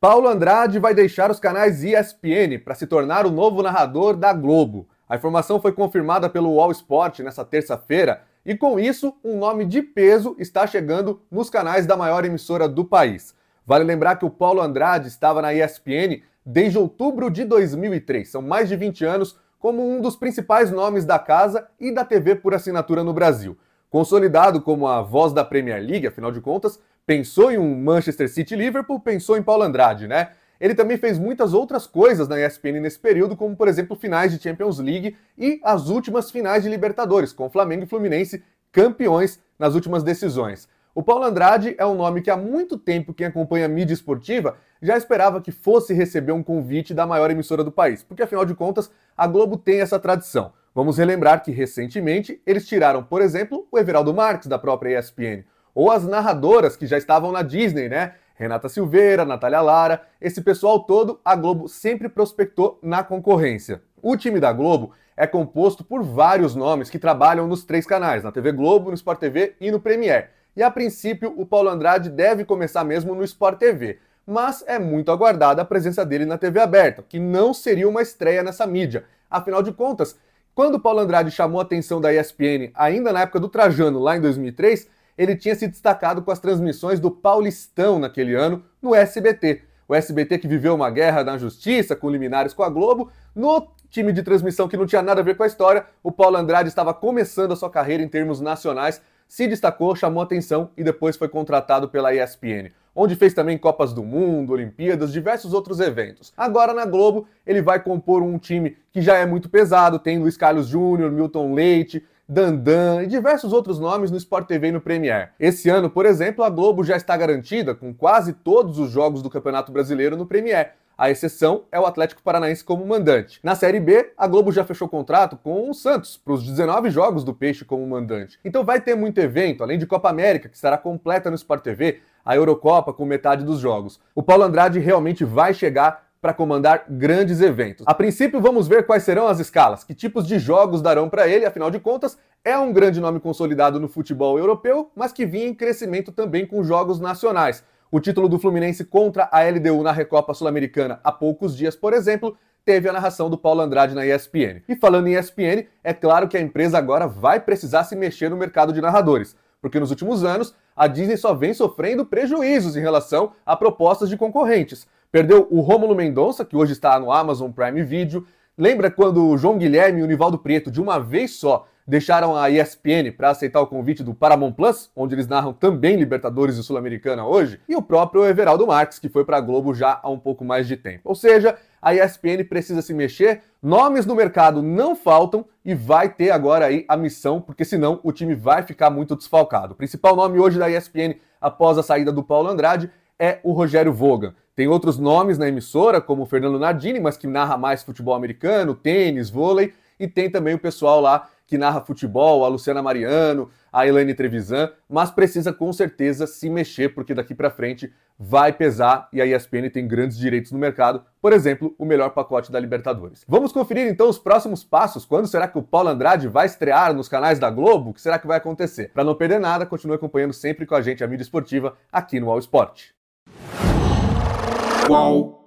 Paulo Andrade vai deixar os canais ESPN para se tornar o novo narrador da Globo. A informação foi confirmada pelo All Sport nesta terça-feira e com isso um nome de peso está chegando nos canais da maior emissora do país. Vale lembrar que o Paulo Andrade estava na ESPN desde outubro de 2003, são mais de 20 anos, como um dos principais nomes da casa e da TV por assinatura no Brasil. Consolidado como a voz da Premier League, afinal de contas, pensou em um Manchester City Liverpool, pensou em Paulo Andrade, né? Ele também fez muitas outras coisas na ESPN nesse período, como por exemplo finais de Champions League e as últimas finais de Libertadores, com Flamengo e Fluminense campeões nas últimas decisões. O Paulo Andrade é um nome que há muito tempo quem acompanha a mídia esportiva já esperava que fosse receber um convite da maior emissora do país, porque afinal de contas a Globo tem essa tradição. Vamos relembrar que recentemente eles tiraram, por exemplo, o Everaldo Marques da própria ESPN, ou as narradoras que já estavam na Disney, né? Renata Silveira, Natália Lara, esse pessoal todo a Globo sempre prospectou na concorrência. O time da Globo é composto por vários nomes que trabalham nos três canais, na TV Globo, no Sport TV e no Premiere. E a princípio, o Paulo Andrade deve começar mesmo no Sport TV, mas é muito aguardada a presença dele na TV aberta, que não seria uma estreia nessa mídia. Afinal de contas, quando Paulo Andrade chamou a atenção da ESPN ainda na época do Trajano, lá em 2003, ele tinha se destacado com as transmissões do Paulistão naquele ano no SBT. O SBT que viveu uma guerra na justiça com liminares com a Globo, no time de transmissão que não tinha nada a ver com a história, o Paulo Andrade estava começando a sua carreira em termos nacionais, se destacou, chamou atenção e depois foi contratado pela ESPN, onde fez também Copas do Mundo, Olimpíadas, diversos outros eventos. Agora na Globo, ele vai compor um time que já é muito pesado, tem Luiz Carlos Júnior, Milton Leite, Dandan e diversos outros nomes no Sport TV e no Premier. Esse ano, por exemplo, a Globo já está garantida com quase todos os jogos do Campeonato Brasileiro no Premier. A exceção é o Atlético Paranaense como mandante. Na Série B, a Globo já fechou contrato com o Santos para os 19 jogos do Peixe como mandante. Então vai ter muito evento, além de Copa América, que estará completa no Sport TV, a Eurocopa com metade dos jogos. O Paulo Andrade realmente vai chegar para comandar grandes eventos. A princípio, vamos ver quais serão as escalas, que tipos de jogos darão para ele, afinal de contas, é um grande nome consolidado no futebol europeu, mas que vinha em crescimento também com jogos nacionais. O título do Fluminense contra a LDU na Recopa Sul-Americana há poucos dias, por exemplo, teve a narração do Paulo Andrade na ESPN. E falando em ESPN, é claro que a empresa agora vai precisar se mexer no mercado de narradores, porque nos últimos anos a Disney só vem sofrendo prejuízos em relação a propostas de concorrentes. Perdeu o Rômulo Mendonça, que hoje está no Amazon Prime Video. Lembra quando o João Guilherme e o Nivaldo Preto, de uma vez só, deixaram a ESPN para aceitar o convite do Paramount Plus, onde eles narram também Libertadores e Sul-Americana hoje, e o próprio Everaldo Marques, que foi para a Globo já há um pouco mais de tempo. Ou seja, a ESPN precisa se mexer, nomes no mercado não faltam e vai ter agora aí a missão, porque senão o time vai ficar muito desfalcado. O principal nome hoje da ESPN após a saída do Paulo Andrade é o Rogério Vogan. Tem outros nomes na emissora, como o Fernando Nadini, mas que narra mais futebol americano, tênis, vôlei, e tem também o pessoal lá que narra futebol, a Luciana Mariano, a Elaine Trevisan, mas precisa com certeza se mexer, porque daqui para frente vai pesar e a ESPN tem grandes direitos no mercado, por exemplo, o melhor pacote da Libertadores. Vamos conferir então os próximos passos. Quando será que o Paulo Andrade vai estrear nos canais da Globo? O que será que vai acontecer? Para não perder nada, continue acompanhando sempre com a gente a mídia esportiva aqui no All Sport. whoa.